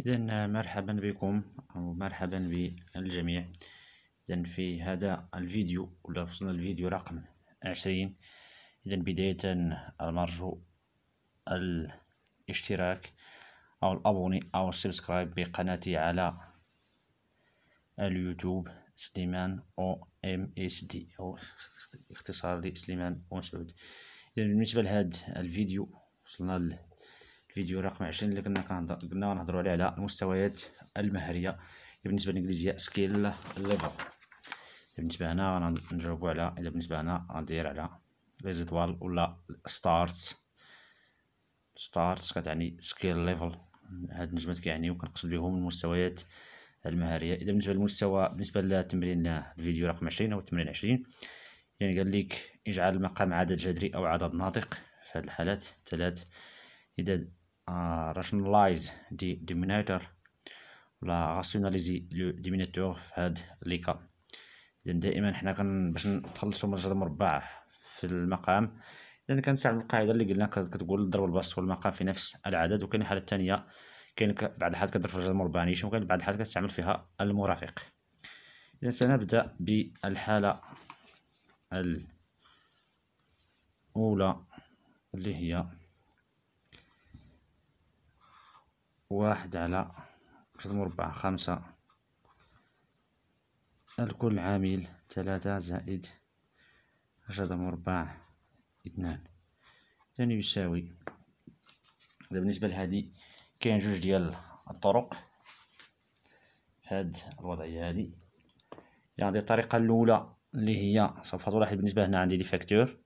إذا مرحبا بكم أو مرحبا بالجميع إذا في هذا الفيديو ولا وصلنا الفيديو رقم عشرين إذا بداية المرجو الاشتراك أو الأبوني أو السبسكرايب بقناتي على اليوتيوب سليمان أو إم إس دي أو اختصار لسليمان أو مسعود إذا بالنسبة لهذا الفيديو وصلنا فيديو رقم 20 اللي كنا قلنا غنهضروا عليه على المستويات المهريه بالنسبه للانجليزيه سكيل ليفل بالنسبه هنا غنجاوبوا على الا بالنسبه هنا غندير على لي ولا ستارت ستارت كتعني سكيل ليفل هاد النجمات كيعنيو كنقصد بهم المستويات المهريه اذا بالنسبه للمستوى بالنسبه للتمرين الفيديو رقم 20 او التمرين 20 يعني قال لك اجعل المقام عدد جذري او عدد ناطق في هذه الحالات ثلاث اذا uh, دي ديمينيتور ولا راسيوناليزي لو ديمينيتور في هاد لي كا اذا دائما حنا كن باش نخلصو من الجذر المربع في المقام اذا كنستعمل القاعده اللي قلنا كتقول الضرب البسط والمقام في نفس العدد وكاين الحاله الثانيه كاين بعض الحالات كضرب في الجذر المربع نيشان وكاين بعض الحالات كتستعمل فيها المرافق اذا سنبدا بالحاله الاولى اللي هي واحد على ثلاثة مربع خمسة الكل عامل ثلاثة زائد عشرة مربع اثنان ثاني يساوي هذا بالنسبة لهذه كاين جوج ديال الطرق هاد الوضعية هادي يعني الطريقة الأولى اللي هي سوف تلاحظ بالنسبة هنا عندي لي فاكتور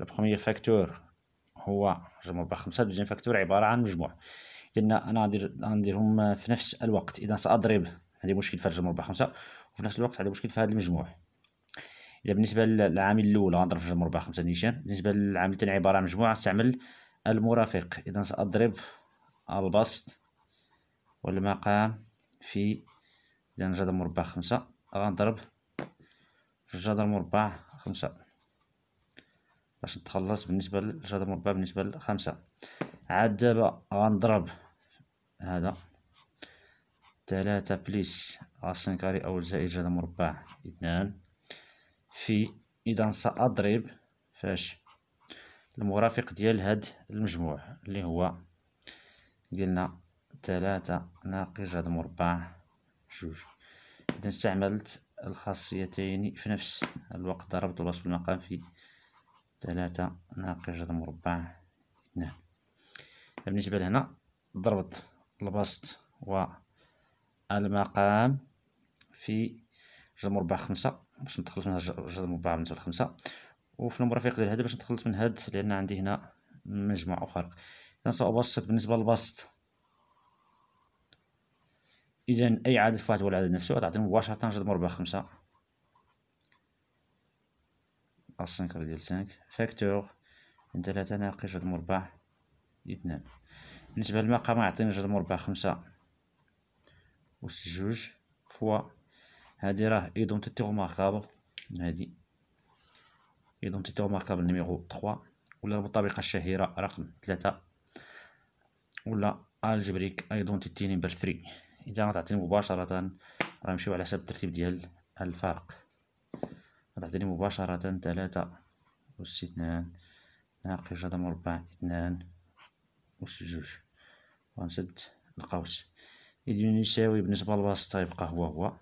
لو بخومييغ فاكتور هو جوج مربع خمسة دوزيام فاكتور عبارة عن مجموع قلنا انا غندير غنديرهم في نفس الوقت اذا ساضرب عندي مشكل في هذا المربع خمسة وفي نفس الوقت عندي مشكل في هذا المجموع اذا بالنسبه للعامل الاول غنضرب في المربع خمسة نيشان بالنسبه للعامل الثاني عباره عن مجموعه استعمل المرافق اذا ساضرب البسط والمقام في اذا جذر مربع خمسة غنضرب في الجذر مربع خمسة باش نتخلص بالنسبه للجذر مربع بالنسبه لخمسة عاد دابا غنضرب هذا تلاتة بليس غاسين كاري أول زائد هذا مربع اثنان في إذا سأضرب فاش المرافق ديال هاد المجموع اللي هو قلنا تلاتة ناقص هاد مربع جوج إذا استعملت الخاصيتين في نفس الوقت ضربت الوصف المقام في تلاتة ناقص هاد مربع اثنان بالنسبة لهنا ضربت البسط و المقام في جذر مربع خمسة باش نتخلص من جذر مربع بالنسبة لخمسة وفي المرافق ديال هذا باش نتخلص من هاد لأن عندي هنا مجموع أخر إذا سأبسط بالنسبة للبسط إذا أي عدد هو العدد نفسه غتعطي مباشرة جذر مربع خمسة أسانكر ديال سانك فاكتور ثلاثة ناقص جذر مربع اثنان بالنسبة للمقام يعطيني جوج مربع خمسة وس جوج فوا هادي راه ايدونتيتي غوماركابل هادي ايدونتيتي غوماركابل نيميغو تخوا ولا بالطريقة الشهيرة رقم ثلاثة ولا الجبريك ايدونتيتي نمبر ثري إذا غتعطيني مباشرة راه نمشيو على حساب الترتيب ديال الفارق غتعطيني مباشرة ثلاثة وس اثنان ناقص هذا مربع اثنان أس جوج غنسد القوس إذن يساوي بالنسبة طيب للوسط يبقى هو هو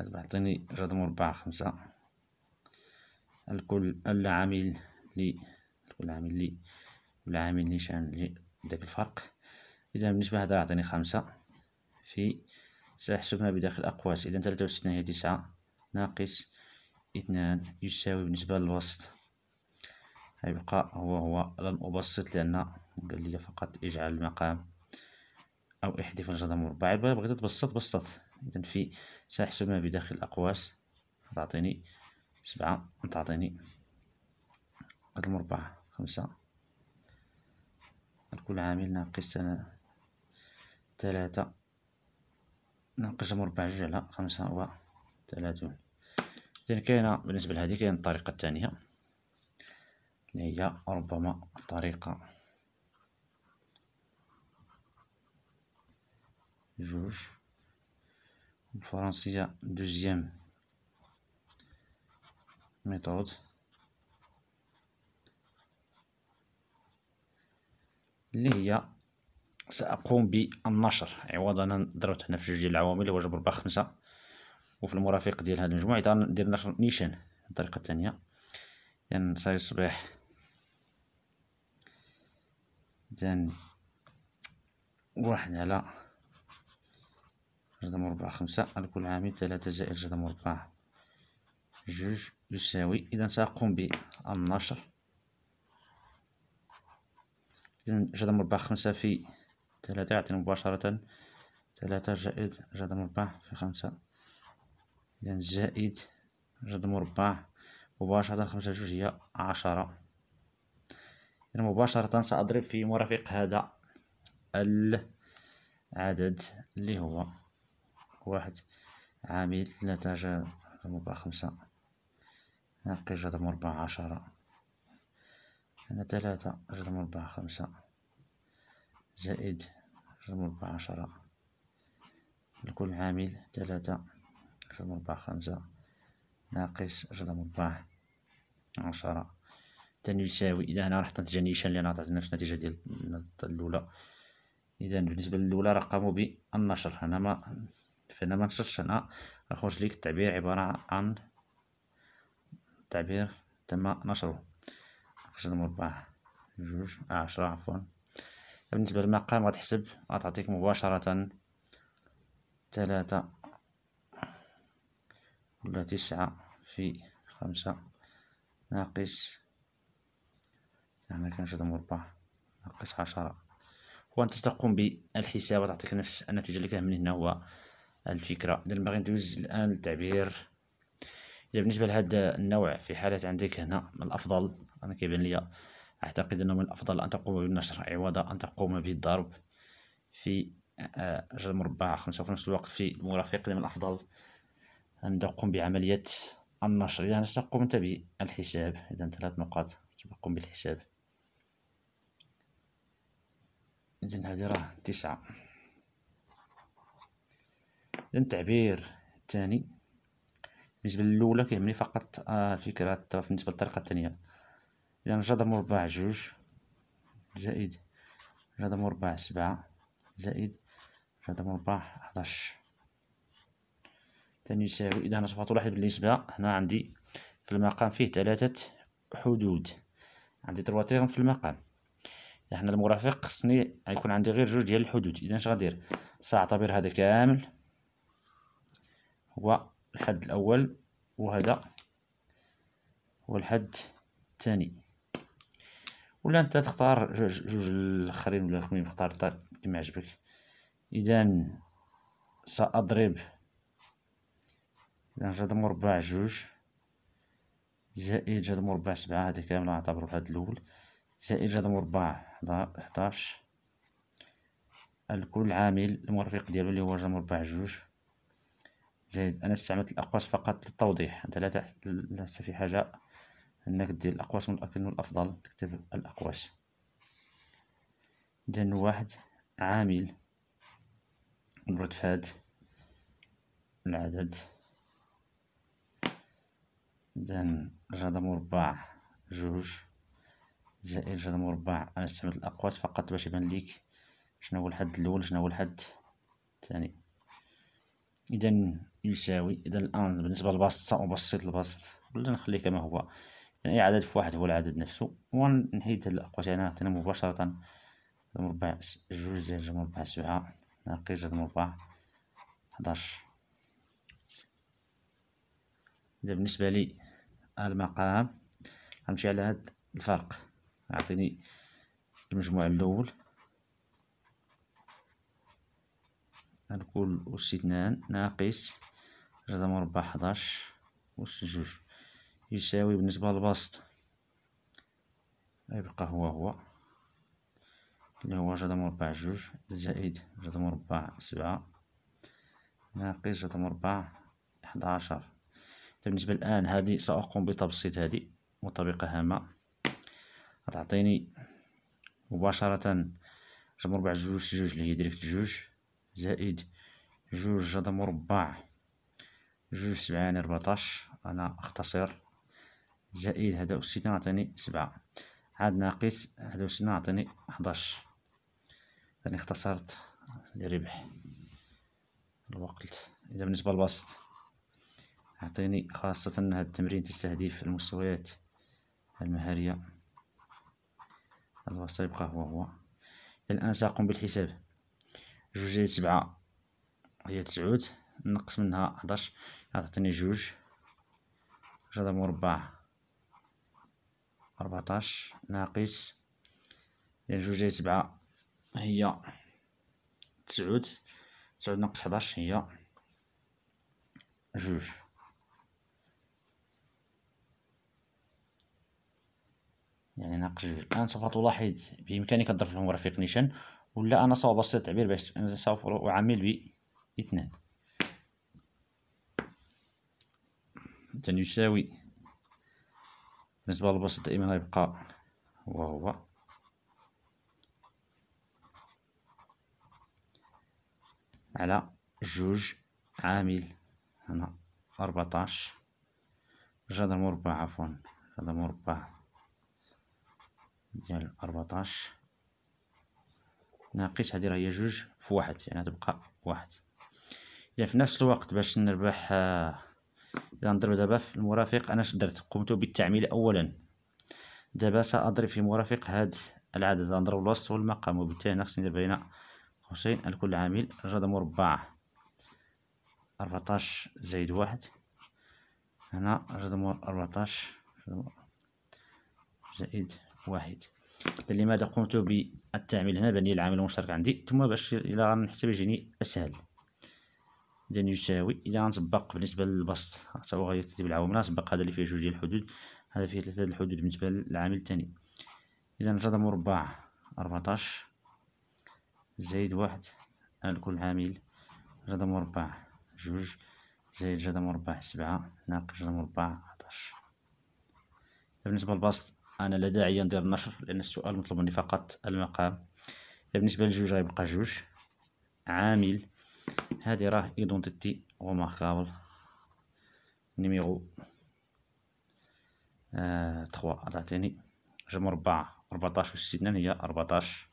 هاد بعطيني جذر مربع خمسة الكل العامل لي الكل عامل لي والعامل لي شامل لي داك الفرق إذا بالنسبة هذا عطيني خمسة في سأحسبها بداخل أقواس إذا ثلاثة وستين هي تسعة ناقص اثنان يساوي بالنسبة للوسط هيبقى هو هو لن أبسط لأن قال لي فقط اجعل المقام أو احذف الجذر المربع بغيت تبسط بسط إذا في سأحسب ما بداخل الأقواس تعطيني سبعة تعطيني هاد المربع خمسة الكل عامل ناقص أنا ثلاثة ناقص مربع جوج على خمسة وثلاثون إذا كاينة بالنسبة لهادي كاينة الطريقة الثانية هي ربما طريقة جوج الفرنسية دوزيام ميثود اللي هي سأقوم بالنشر عوضا أنا درت هنا في جوج ديال العوامل هو جبر بخمسة وفي المرافق ديال هاد المجموعة ندير نشر نيشان الطريقة الثانية يعني سيصبح إذا واحد على جذر مربع خمسة على كل عامل ثلاثة زائد جذر مربع جوج يساوي إذا سأقوم بالنشر جذر مربع خمسة في ثلاثة يعطي مباشرة ثلاثة زائد جذر مربع في خمسة إذا زائد جذر مربع مباشرة خمسة جوج هي عشرة يعني مباشرة سأضرب في مرافق هذا العدد اللي هو واحد عامل ثلاثة جذر مربع خمسة ناقص جذر مربع عشرة هنا ثلاثة جذر مربع خمسة زائد جذر مربع عشرة لكل عامل ثلاثة جذر مربع خمسة ناقص جذر مربع عشرة حتى يساوي إذا هنا راح تعطي نيشان لأن عطات نفس النتيجة ديال الأولى إذا بالنسبة للأولى قاموا بالنشر هنا ما فهنا ما نشرش هنا أخرج ليك التعبير عبارة عن تعبير تم نشره خرج المربع جوج عشرة عفوا بالنسبة للمقام غتحسب غتعطيك مباشرة ثلاثة ولا تسعة في خمسة ناقص هنا كنجد مربع ناقص عشرة هو انت تقوم بالحساب وتعطيك نفس النتيجه اللي كان من هنا هو الفكره اذا باغي ندوز الان للتعبير اذا بالنسبه لهذا النوع في حاله عندك هنا من الافضل انا كيبان ليا اعتقد انه من الافضل ان تقوم بالنشر عوض ان تقوم بالضرب في آه، جذر مربع خمسة وفي نفس الوقت في المرافق من الافضل ان تقوم بعمليه النشر اذا نستقوم انت بالحساب اذا ثلاث نقاط تقوم بالحساب إذن هادي راه تسعة إذن التعبير الثاني بالنسبة للأولى كيهمني فقط الفكرة آه بالنسبة للطريقة الثانية إذن جذر مربع جوج زائد جذر مربع سبعة زائد جذر مربع حداش ثاني يساوي إذا أنا صفات واحد بالنسبة هنا عندي في المقام فيه ثلاثة حدود عندي ترواتيغم في المقام لحنا المرافق خصني غيكون عندي غير جوج ديال الحدود اذا اش غندير ساعتبر هذا كامل هو الحد الاول وهذا هو الحد الثاني ولا انت تختار جوج الاخرين ولا المهم اختار طيب، كما عجبك اذا ساضرب اذا هذا مربع جوج زائد هذا مربع سبعة هذا كامل نعتبرو الحد الاول زائد جذر مربع حداش الكل عامل المرفق ديالو اللي هو مربع جوج زائد انا استعملت الاقواس فقط للتوضيح انت لا لست في حاجه انك دير الاقواس ولكن الافضل تكتب الاقواس اذا واحد عامل نرد في هاد العدد اذا جذر مربع جوج زائد جذر مربع انا استعملت الاقوات فقط باش يبان ليك شنو هو الحد الاول شنو هو الحد الثاني اذا يساوي اذا الان بالنسبه للبسط ابسط البسط ولا نخليه كما هو يعني اي عدد في واحد هو العدد نفسه ونحيد هاد الاقوات هنا يعني مباشره مربع جوج ديال جذر مربع سبعة ناقص جذر مربع حداش إذا بالنسبة لي المقام غنمشي على هاد الفرق أعطيني المجموع الأول نقول أس اثنان ناقص جذر مربع حداش أس جوج يساوي بالنسبة للبسط يبقى هو هو اللي هو جذر مربع جوج زائد جذر مربع سبعة ناقص جذر مربع حداشر طيب، بالنسبة الآن هذه سأقوم بتبسيط هذه مطابقه هامة غتعطيني مباشرة جذر مربع جوج في جوج اللي هي ديريكت جوج زائد جوج جذر مربع جوج في سبعة يعني ربعطاش أنا أختصر زائد هدا أس ستة عطيني سبعة عاد ناقص هدا أس ستة عطيني حداش يعني اختصرت الربح الوقت إذا بالنسبة للبسط عطيني خاصة هاد التمرين تستهدف المستويات المهارية هذا سيبقى هو هو الآن سأقوم بالحساب جوج زائد سبعة هي تسعود نقص منها حداش غتعطيني جوج هذا مربع ربعتاش ناقص يعني جوج زائد سبعة هي تسعود تسعود ناقص حداش هي جوج يعني ناقص جوج الان سوف تلاحظ بامكانك الضرب في رفيق نيشان ولا انا سوف بسيط التعبير باش انا سوف اعامل ب اثنان يساوي بالنسبه للبسط دائما غيبقى هو هو على جوج عامل هنا 14 جذر مربع عفوا جذر مربع ديال ربعطاش ناقص هادي راه هي جوج في واحد يعني تبقى واحد إذا في نفس الوقت باش نربح آه، إذا نضرب دابا في المرافق أنا درت قمت بالتعميل أولا دابا سأضرب في مرافق هاد العدد غنضرب الوسط والمقام وبالتالي هنا ندير بين قوسين لكل عامل جذر مربع أربعطاش زائد واحد هنا جذر أربعطاش زائد واحد لماذا قمت بالتعميل هنا بني العامل المشترك عندي ثم باش الى غنحسب يجيني اسهل اذا يساوي الى غنطبق بالنسبه للبسط حتى هو غيرتدي بالعوامل غنطبق هذا اللي فيه جوج ديال الحدود هذا فيه ثلاثه ديال الحدود بالنسبه للعامل الثاني اذا هذا مربع 14 زائد واحد على كل عامل هذا مربع جوج زائد هذا مربع سبعة ناقص هذا مربع 11 بالنسبه للبسط أنا لا داعي ندير النشر لأن السؤال مطلوب مني فقط المقام بالنسبة لجوج غيبقى جوج عامل هذه راه ايدونتيتي غوماركابل نيميرو آه 3 عطاتني جمع ربعة ربعطاش والسنان هي 14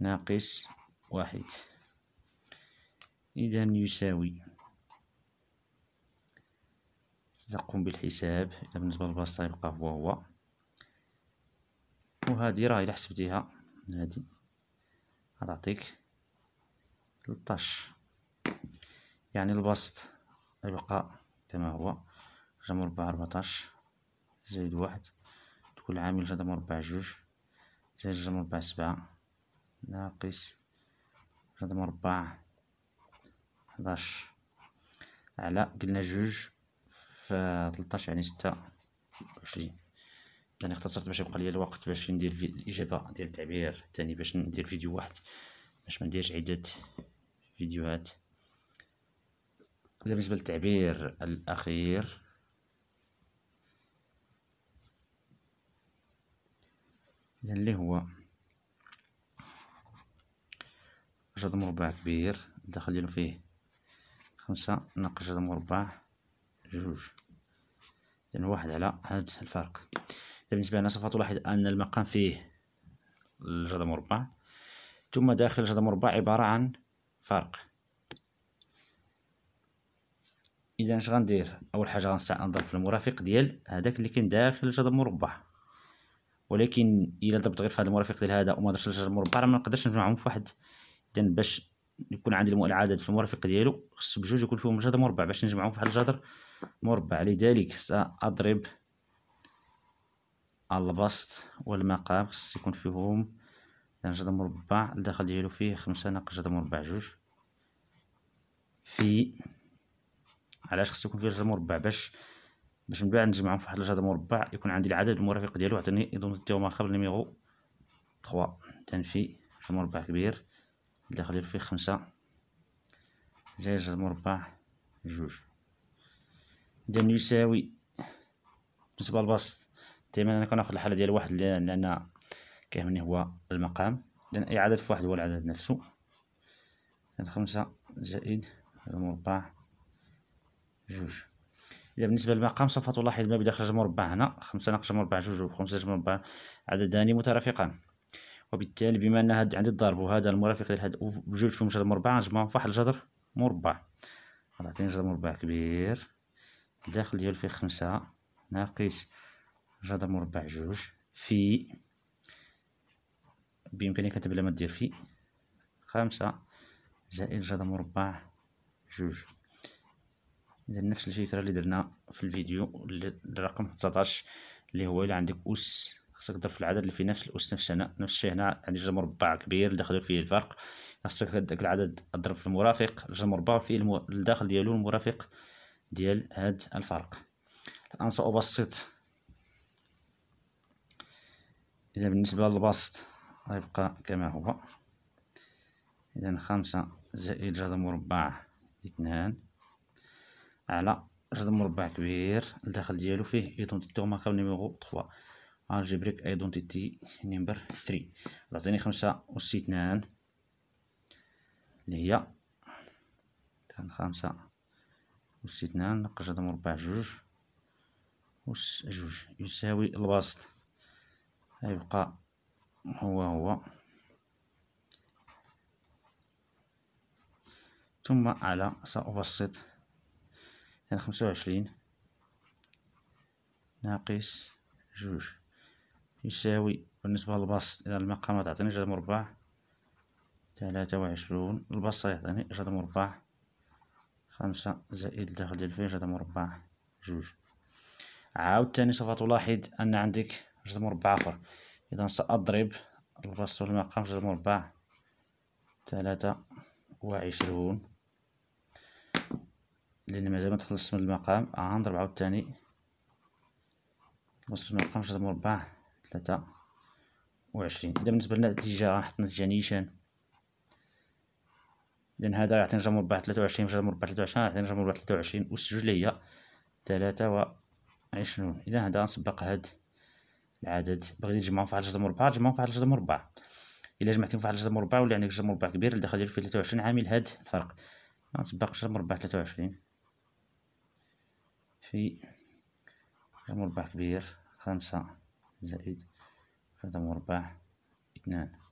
ناقص واحد إذا يساوي نقوم بالحساب بالنسبة للبلاصة يبقى هو هو وهذه راه الى حسبتيها هذه غتعطيك 13 يعني البسط يبقى كما هو جذر مربع 14 زائد واحد تكون العامل جذر مربع جوج زائد جذر مربع سبعة ناقص جذر مربع 11 على قلنا جوج ف 13 يعني 26 يعني اختصرت باش يبقى لي الوقت باش ندير الاجابه ديال التعبير الثاني باش ندير فيديو واحد باش ما نديرش عده فيديوهات بالنسبه للتعبير الاخير اللي هو جذر مربع كبير ديالو فيه خمسة ناقص جذر مربع جوج يعني واحد على هاد الفرق بالنسبة لنا سوف تلاحظ أن المقام فيه الجذر مربع ثم داخل الجذر مربع عبارة عن فرق إذا اش غندير أول حاجة غنضرب في المرافق ديال هداك اللي كاين داخل الجذر مربع ولكن إلا ضربت غير في هذا المرافق ديال هذا وما درتش الجذر مربع راه منقدرش نجمعهم في واحد إذا باش يكون عندي العدد في المرافق ديالو خص بجوج يكون فيهم جذر مربع باش نجمعهم في واحد الجذر مربع لذلك سأضرب البسط والمقام خص يكون فيهم نجد مربع الداخل ديالو فيه خمسة ناقص جذر مربع جوج في علاش خص يكون فيه جذر مربع باش باش من بعد نجمعهم في واحد الجذر مربع يكون عندي العدد المرافق ديالو عطيني ايدونتيهما قبل نيميرو تخوا تنفي جذر مربع كبير الداخل ديالو فيه خمسة زائد جذر مربع جوج إذا يساوي بالنسبة للبسط دائما انا كناخذ الحاله ديال واحد لان كيهمني هو المقام لان اي عدد في واحد هو العدد نفسه خمسة زائد المربع جوج إذا بالنسبة للمقام سوف تلاحظ ما بداخل المربع هنا خمسة ناقص مربع جوج وخمسة ناقص مربع عددان مترافقان وبالتالي بما أن هاد عندي الضرب وهذا المرافق ديال هاد بجوج فيهم جذر مربع نجمعهم في واحد الجذر مربع غتعطيني جذر مربع كبير الداخل ديالو فيه خمسة ناقص جذر مربع جوج في بإمكانك كتب العلامة ديال في خمسة زائد جذر مربع جوج إذا نفس الفكرة اللي درنا في الفيديو الرقم 19 اللي هو إلا عندك أس خصك تضرب في العدد اللي في نفس الأس نفس هنا نفس الشيء هنا عندي جذر مربع كبير دخلوا فيه الفرق خصك داك العدد تضرب في المرافق جذر مربع فيه الداخل ديالو المرافق ديال هاد الفرق الآن سأبسط إذا بالنسبة للبسط غيبقى كما هو إذا خمسة زائد جذر مربع اثنان على جذر مربع كبير الداخل ديالو فيه ايدونتيتي ماركاب نيميرو تخوا الجبريك ايدونتيتي نمبر ثري عطيني خمسة أس اثنان اللي هي خمسة أس اثنان ناقص جذر مربع جوج أس جوج يساوي البسط هيبقى هو هو ثم على سأبسط يعني خمسة وعشرين ناقص جوج يساوي بالنسبة للبسط إلى المقام تعطيني جذر مربع ثلاثة وعشرون البسط يعطيني جذر مربع خمسة زائد الداخل ديال فيه جذر مربع جوج عاود تاني سوف تلاحظ أن عندك جذر مربع آخر إذا سأضرب الفصل المقام جذر مربع ثلاثة وعشرون لأن مازال تخلص من المقام غنضرب آه، عاوتاني فصل المقام جذر مربع ثلاثة وعشرين إذا بالنسبة للنتيجة غنحط آه، نتيجة نيشان لأن هذا يعطيني جذر مربع ثلاثة وعشرين في جذر مربع ثلاثة وعشرين يعطيني جذر مربع ثلاثة وعشرين وسجل ليا ثلاثة وعشرون إذا هذا غنسبق هاد العدد بغيت نجمعهم في عشرة مربع نجمعهم في عشرة مربع الا جمعتهم في عشرة مربع ولا عندك جوج مربع كبير اللي داخل فيه 23 عامل هاد الفرق غنطبق آه، جوج مربع 23 في مربع كبير خمسة زائد ثلاثة مربع اثنان